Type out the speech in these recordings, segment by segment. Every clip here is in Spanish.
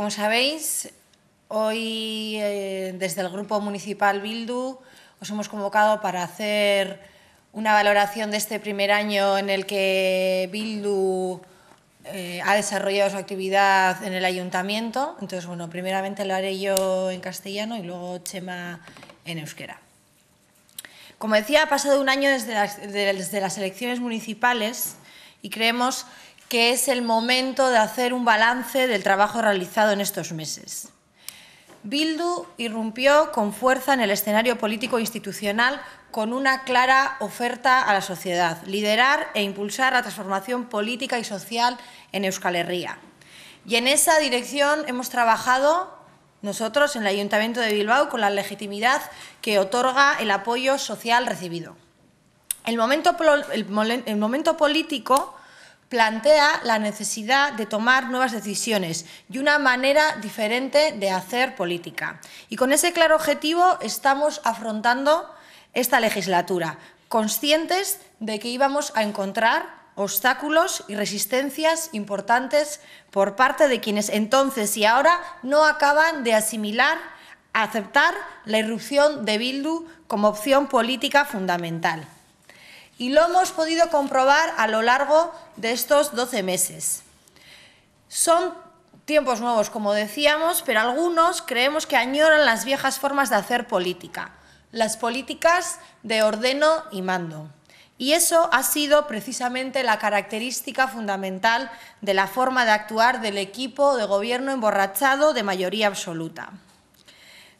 Como sabéis, hoy eh, desde el Grupo Municipal Bildu os hemos convocado para hacer una valoración de este primer año en el que Bildu eh, ha desarrollado su actividad en el ayuntamiento. Entonces, bueno, primeramente lo haré yo en castellano y luego Chema en euskera. Como decía, ha pasado un año desde desde las elecciones municipales y creemos que es el momento de hacer un balance del trabajo realizado en estos meses. Bildu irrumpió con fuerza en el escenario político institucional con una clara oferta a la sociedad, liderar e impulsar la transformación política y social en Euskal Herria. Y en esa dirección hemos trabajado nosotros en el Ayuntamiento de Bilbao con la legitimidad que otorga el apoyo social recibido. El momento, el momento político plantea la necesidad de tomar nuevas decisiones y una manera diferente de hacer política. Y con ese claro objetivo estamos afrontando esta legislatura, conscientes de que íbamos a encontrar obstáculos y resistencias importantes por parte de quienes entonces y ahora no acaban de asimilar, aceptar la irrupción de Bildu como opción política fundamental y lo hemos podido comprobar a lo largo de estos 12 meses. Son tiempos nuevos, como decíamos, pero algunos creemos que añoran las viejas formas de hacer política, las políticas de ordeno y mando. Y eso ha sido precisamente la característica fundamental de la forma de actuar del equipo de gobierno emborrachado de mayoría absoluta.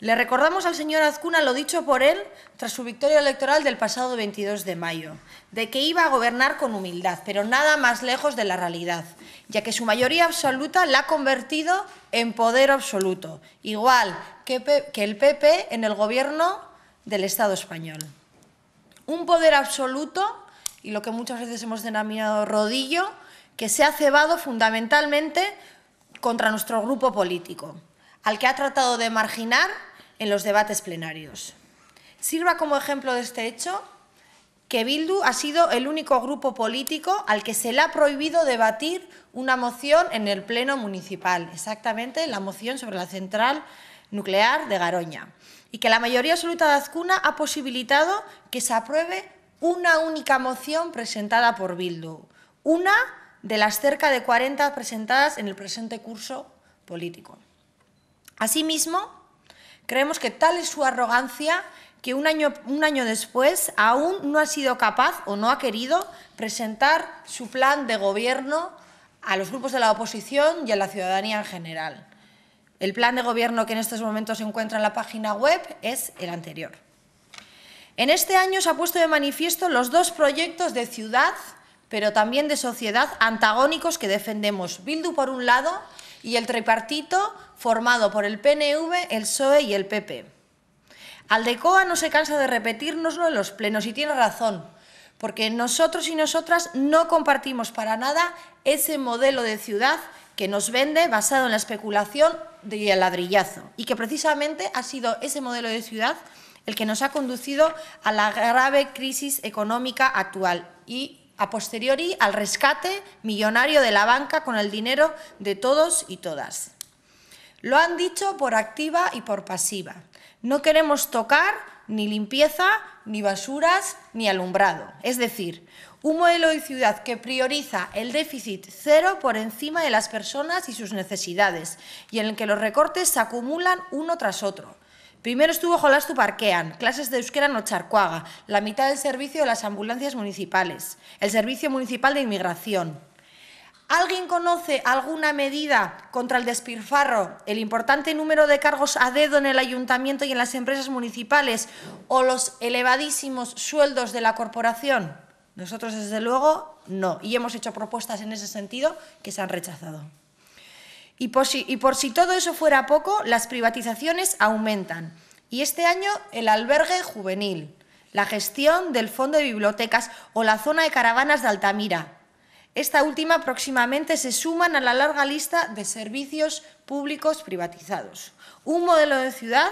Le recordamos al señor Azcuna lo dicho por él tras su victoria electoral del pasado 22 de mayo, de que iba a gobernar con humildad, pero nada más lejos de la realidad, ya que su mayoría absoluta la ha convertido en poder absoluto, igual que, el PP en el gobierno del Estado español. Un poder absoluto, y lo que muchas veces hemos denominado rodillo, que se ha cebado fundamentalmente contra nuestro grupo político, al que ha tratado de marginar en los debates plenarios. Sirva como ejemplo de este hecho que Bildu ha sido el único grupo político al que se le ha prohibido debatir una moción en el Pleno Municipal, exactamente la moción sobre la central nuclear de Garoña, y que la mayoría absoluta de Azcuna ha posibilitado que se apruebe una única moción presentada por Bildu, una de las cerca de 40 presentadas en el presente curso político. Asimismo, Creemos que tal es su arrogancia que un año, un año después aún no ha sido capaz o no ha querido presentar su plan de gobierno a los grupos de la oposición y a la ciudadanía en general. El plan de gobierno que en estos momentos se encuentra en la página web es el anterior. En este año se ha puesto de manifiesto los dos proyectos de ciudad, pero también de sociedad antagónicos que defendemos, Bildu por un lado y el tripartito formado por el PNV, el PSOE y el PP. Aldecoa no se cansa de repetírnoslo en los plenos y tiene razón, porque nosotros y nosotras no compartimos para nada ese modelo de ciudad que nos vende basado en la especulación y el ladrillazo, y que precisamente ha sido ese modelo de ciudad el que nos ha conducido a la grave crisis económica actual y a posteriori al rescate millonario de la banca con el dinero de todos y todas. Lo han dicho por activa y por pasiva. No queremos tocar ni limpieza, ni basuras, ni alumbrado. Es decir, un modelo de ciudad que prioriza el déficit cero por encima de las personas y sus necesidades y en el que los recortes se acumulan uno tras otro. Primero estuvo Jolás Parquean, clases de euskera no Charcuaga, la mitad del servicio de las ambulancias municipales, el Servicio Municipal de Inmigración. ¿Alguien conoce alguna medida contra el despilfarro, el importante número de cargos a dedo en el ayuntamiento y en las empresas municipales o los elevadísimos sueldos de la corporación? Nosotros, desde luego, no. Y hemos hecho propuestas en ese sentido que se han rechazado. Y por, si, todo eso fuera poco, las privatizaciones aumentan. Y este año el albergue juvenil, la gestión del fondo de bibliotecas o la zona de caravanas de Altamira. Esta última próximamente se suman a la larga lista de servicios públicos privatizados. Un modelo de ciudad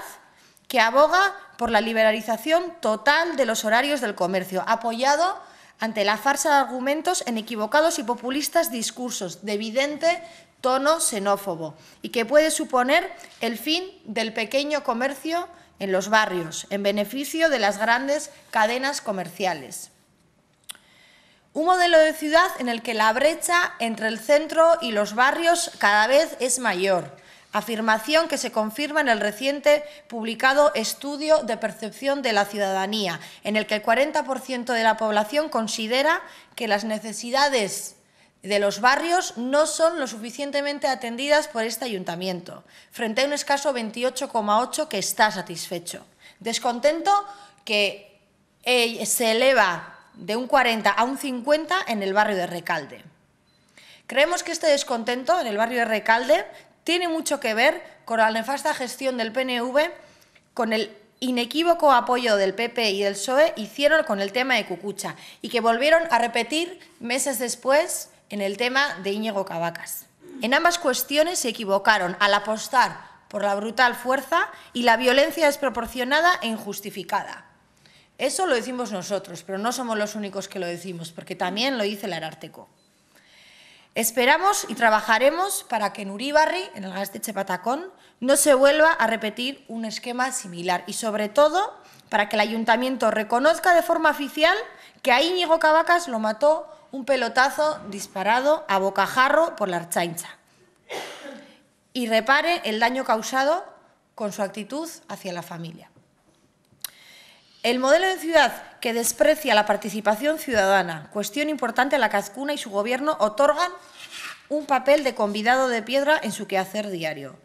que aboga por la liberalización total de los horarios del comercio, apoyado ante la farsa de argumentos en equivocados y populistas discursos de evidente tono xenófobo y que puede suponer el fin del pequeño comercio en los barrios, en beneficio de las grandes cadenas comerciales. Un modelo de ciudad en el que la brecha entre el centro y los barrios cada vez es mayor afirmación que se confirma en el reciente publicado Estudio de Percepción de la Ciudadanía, en el que el 40% de la población considera que las necesidades de los barrios no son lo suficientemente atendidas por este ayuntamiento, frente a un escaso 28,8 que está satisfecho. Descontento que eh, se eleva de un 40 a un 50 en el barrio de Recalde. Creemos que este descontento en el barrio de Recalde tiene mucho que ver con la nefasta gestión del PNV, con el inequívoco apoyo del PP y del PSOE hicieron con el tema de Cucucha y que volvieron a repetir meses después en el tema de Íñigo Cavacas. En ambas cuestiones se equivocaron al apostar por la brutal fuerza y la violencia desproporcionada e injustificada. Eso lo decimos nosotros, pero no somos los únicos que lo decimos, porque también lo dice el Ararteco. Esperamos y trabajaremos para que en Uribarri, en el de Chepatacón, no se vuelva a repetir un esquema similar y, sobre todo, para que el ayuntamiento reconozca de forma oficial que a Íñigo Cavacas lo mató un pelotazo disparado a bocajarro por la archaincha y repare el daño causado con su actitud hacia la familia. El modelo de ciudad que desprecia la participación ciudadana, cuestión importante a la Cascuna y su gobierno otorgan un papel de convidado de piedra en su quehacer diario,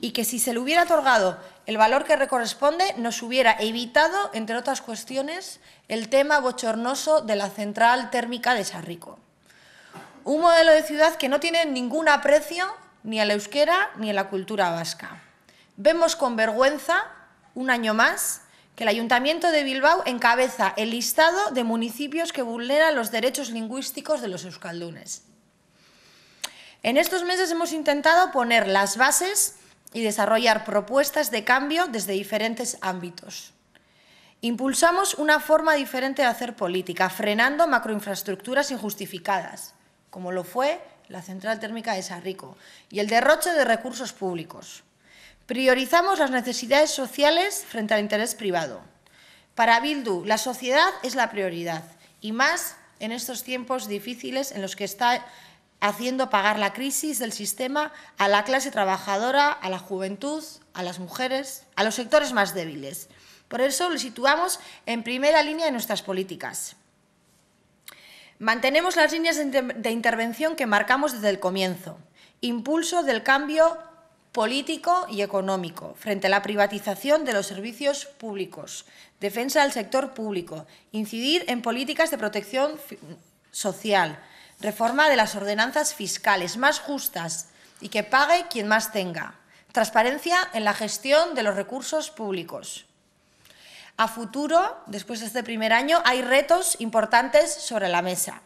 y que si se le hubiera otorgado el valor que le corresponde, nos hubiera evitado, entre otras cuestiones, el tema bochornoso de la central térmica de Sarrico. Un modelo de ciudad que no tiene ningún aprecio ni a la euskera ni a la cultura vasca. Vemos con vergüenza, un año más, que el Ayuntamiento de Bilbao encabeza el listado de municipios que vulneran los derechos lingüísticos de los euskaldunes. En estos meses hemos intentado poner las bases y desarrollar propuestas de cambio desde diferentes ámbitos. Impulsamos una forma diferente de hacer política, frenando macroinfraestructuras injustificadas, como lo fue la central térmica de Sarrico, y el derroche de recursos públicos. Priorizamos las necesidades sociales frente al interés privado. Para Bildu, la sociedad es la prioridad, y más en estos tiempos difíciles en los que está haciendo pagar la crisis del sistema a la clase trabajadora, a la juventud, a las mujeres, a los sectores más débiles. Por eso lo situamos en primera línea de nuestras políticas. Mantenemos las líneas de intervención que marcamos desde el comienzo. Impulso del cambio político y económico, frente a la privatización de los servicios públicos, defensa del sector público, incidir en políticas de protección social, reforma de las ordenanzas fiscales más justas y que pague quien más tenga, transparencia en la gestión de los recursos públicos. A futuro, después de este primer año, hay retos importantes sobre la mesa.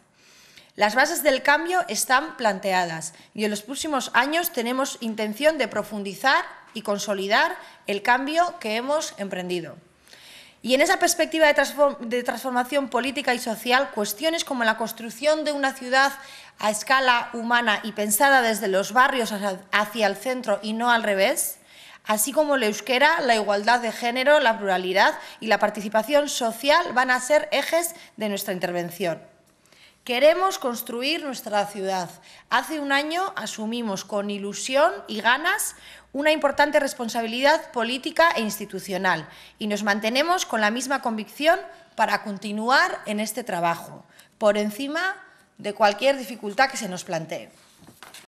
Las bases del cambio están planteadas y en los próximos años tenemos intención de profundizar y consolidar el cambio que hemos emprendido. Y en esa perspectiva de, transformación política y social, cuestiones como la construcción de una ciudad a escala humana y pensada desde los barrios hacia el centro y no al revés, así como la euskera, la igualdad de género, la pluralidad y la participación social van a ser ejes de nuestra intervención. Queremos construir nuestra ciudad. Hace un año asumimos con ilusión y ganas una importante responsabilidad política e institucional y nos mantenemos con la misma convicción para continuar en este trabajo, por encima de cualquier dificultad que se nos plantee.